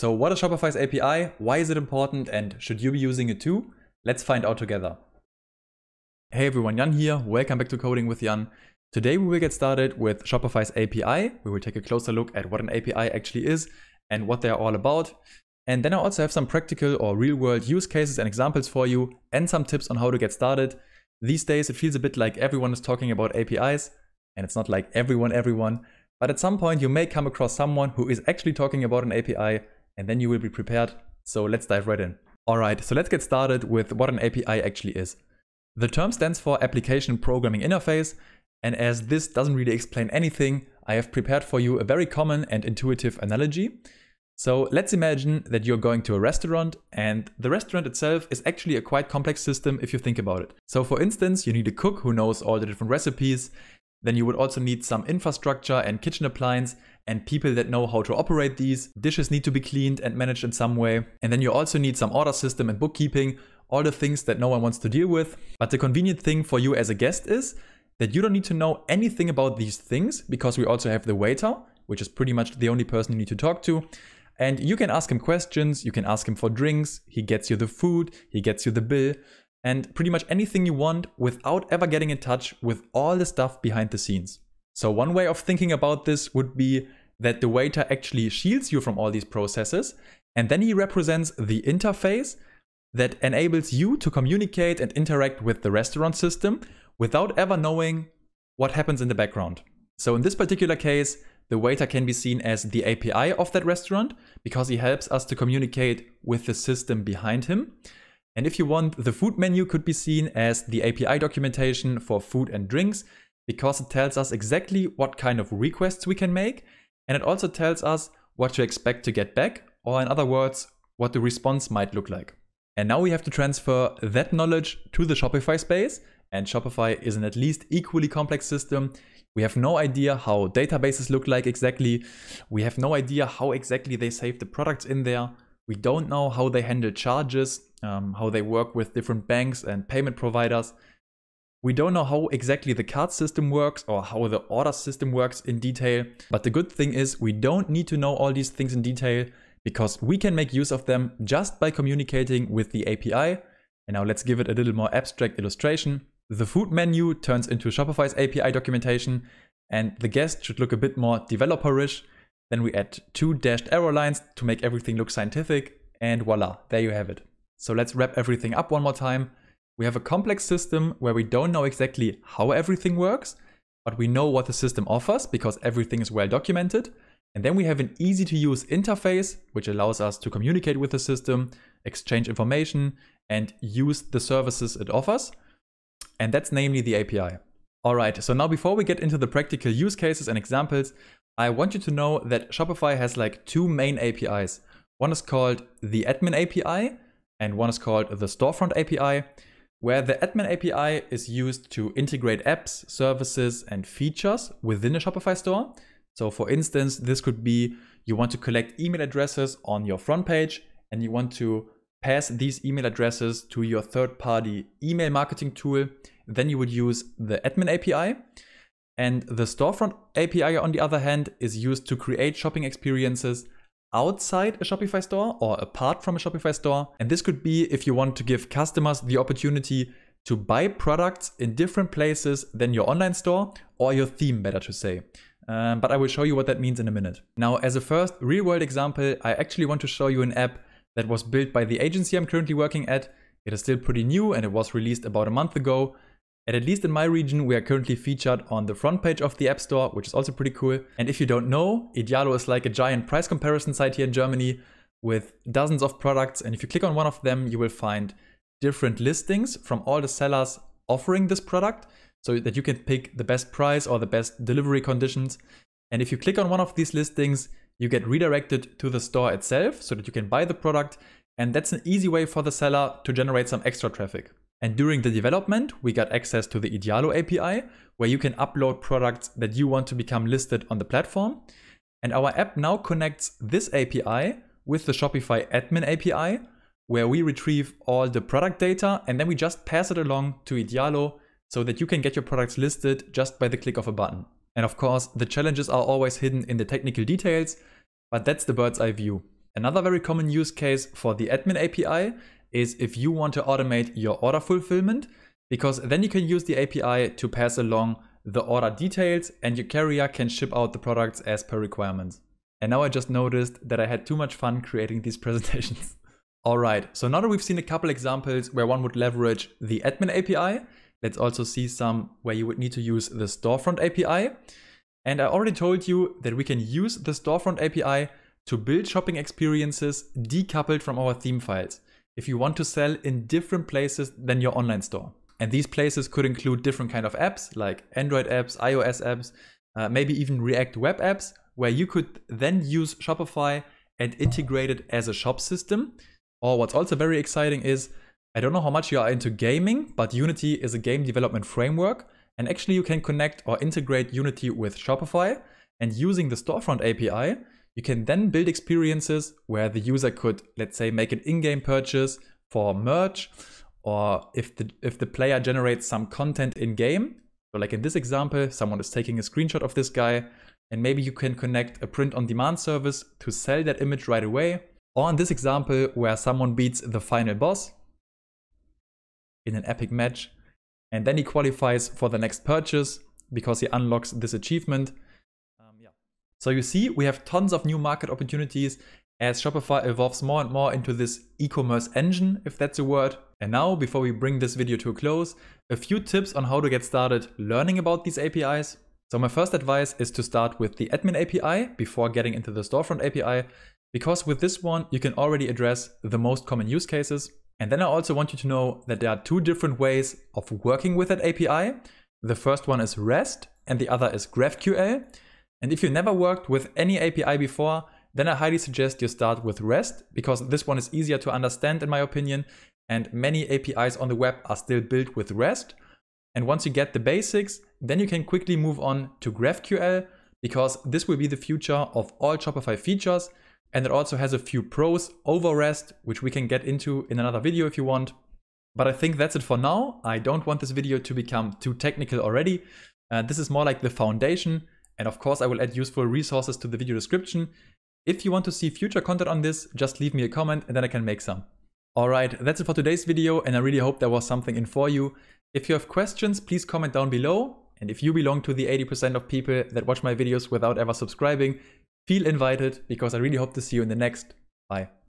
So what is Shopify's API? Why is it important? And should you be using it too? Let's find out together. Hey everyone, Jan here. Welcome back to Coding with Jan. Today we will get started with Shopify's API. We will take a closer look at what an API actually is and what they are all about. And then I also have some practical or real world use cases and examples for you and some tips on how to get started. These days it feels a bit like everyone is talking about APIs and it's not like everyone everyone, but at some point you may come across someone who is actually talking about an API and then you will be prepared. So let's dive right in. Alright, so let's get started with what an API actually is. The term stands for Application Programming Interface, and as this doesn't really explain anything, I have prepared for you a very common and intuitive analogy. So let's imagine that you're going to a restaurant and the restaurant itself is actually a quite complex system if you think about it. So for instance, you need a cook who knows all the different recipes, then you would also need some infrastructure and kitchen appliance and people that know how to operate these. Dishes need to be cleaned and managed in some way. And then you also need some order system and bookkeeping, all the things that no one wants to deal with. But the convenient thing for you as a guest is that you don't need to know anything about these things because we also have the waiter, which is pretty much the only person you need to talk to. And you can ask him questions, you can ask him for drinks, he gets you the food, he gets you the bill, and pretty much anything you want without ever getting in touch with all the stuff behind the scenes. So one way of thinking about this would be that the waiter actually shields you from all these processes. And then he represents the interface that enables you to communicate and interact with the restaurant system without ever knowing what happens in the background. So in this particular case, the waiter can be seen as the API of that restaurant because he helps us to communicate with the system behind him. And if you want, the food menu could be seen as the API documentation for food and drinks because it tells us exactly what kind of requests we can make and it also tells us what to expect to get back, or in other words, what the response might look like. And now we have to transfer that knowledge to the Shopify space, and Shopify is an at least equally complex system. We have no idea how databases look like exactly. We have no idea how exactly they save the products in there. We don't know how they handle charges, um, how they work with different banks and payment providers. We don't know how exactly the card system works or how the order system works in detail, but the good thing is we don't need to know all these things in detail because we can make use of them just by communicating with the API. And now let's give it a little more abstract illustration. The food menu turns into Shopify's API documentation and the guest should look a bit more developerish. Then we add two dashed arrow lines to make everything look scientific and voila, there you have it. So let's wrap everything up one more time. We have a complex system where we don't know exactly how everything works, but we know what the system offers because everything is well documented. And then we have an easy to use interface, which allows us to communicate with the system, exchange information, and use the services it offers. And that's namely the API. All right, so now before we get into the practical use cases and examples, I want you to know that Shopify has like two main APIs. One is called the admin API, and one is called the storefront API where the admin API is used to integrate apps, services, and features within a Shopify store. So for instance, this could be you want to collect email addresses on your front page and you want to pass these email addresses to your third-party email marketing tool. Then you would use the admin API. And the storefront API, on the other hand, is used to create shopping experiences outside a Shopify store or apart from a Shopify store. And this could be if you want to give customers the opportunity to buy products in different places than your online store or your theme, better to say. Um, but I will show you what that means in a minute. Now, as a first real world example, I actually want to show you an app that was built by the agency I'm currently working at. It is still pretty new and it was released about a month ago. And at least in my region, we are currently featured on the front page of the App Store, which is also pretty cool. And if you don't know, Idealo is like a giant price comparison site here in Germany with dozens of products. And if you click on one of them, you will find different listings from all the sellers offering this product so that you can pick the best price or the best delivery conditions. And if you click on one of these listings, you get redirected to the store itself so that you can buy the product. And that's an easy way for the seller to generate some extra traffic. And during the development, we got access to the Idealo API, where you can upload products that you want to become listed on the platform. And our app now connects this API with the Shopify admin API, where we retrieve all the product data and then we just pass it along to Idealo so that you can get your products listed just by the click of a button. And of course, the challenges are always hidden in the technical details, but that's the bird's eye view. Another very common use case for the admin API is if you want to automate your order fulfillment, because then you can use the API to pass along the order details and your carrier can ship out the products as per requirements. And now I just noticed that I had too much fun creating these presentations. Alright, so now that we've seen a couple examples where one would leverage the admin API, let's also see some where you would need to use the storefront API. And I already told you that we can use the storefront API to build shopping experiences decoupled from our theme files if you want to sell in different places than your online store. And these places could include different kind of apps like Android apps, iOS apps, uh, maybe even React web apps, where you could then use Shopify and integrate it as a shop system. Or what's also very exciting is, I don't know how much you are into gaming, but Unity is a game development framework. And actually you can connect or integrate Unity with Shopify and using the storefront API, you can then build experiences where the user could, let's say, make an in-game purchase for merch, or if the, if the player generates some content in-game, so like in this example, someone is taking a screenshot of this guy, and maybe you can connect a print-on-demand service to sell that image right away, or in this example where someone beats the final boss in an epic match, and then he qualifies for the next purchase because he unlocks this achievement, so you see, we have tons of new market opportunities as Shopify evolves more and more into this e-commerce engine, if that's a word. And now, before we bring this video to a close, a few tips on how to get started learning about these APIs. So my first advice is to start with the admin API before getting into the storefront API, because with this one, you can already address the most common use cases. And then I also want you to know that there are two different ways of working with that API. The first one is REST and the other is GraphQL. And if you never worked with any API before, then I highly suggest you start with REST because this one is easier to understand in my opinion and many APIs on the web are still built with REST. And once you get the basics, then you can quickly move on to GraphQL because this will be the future of all Shopify features and it also has a few pros over REST which we can get into in another video if you want. But I think that's it for now. I don't want this video to become too technical already. Uh, this is more like the foundation and of course, I will add useful resources to the video description. If you want to see future content on this, just leave me a comment and then I can make some. Alright, that's it for today's video and I really hope there was something in for you. If you have questions, please comment down below. And if you belong to the 80% of people that watch my videos without ever subscribing, feel invited because I really hope to see you in the next. Bye.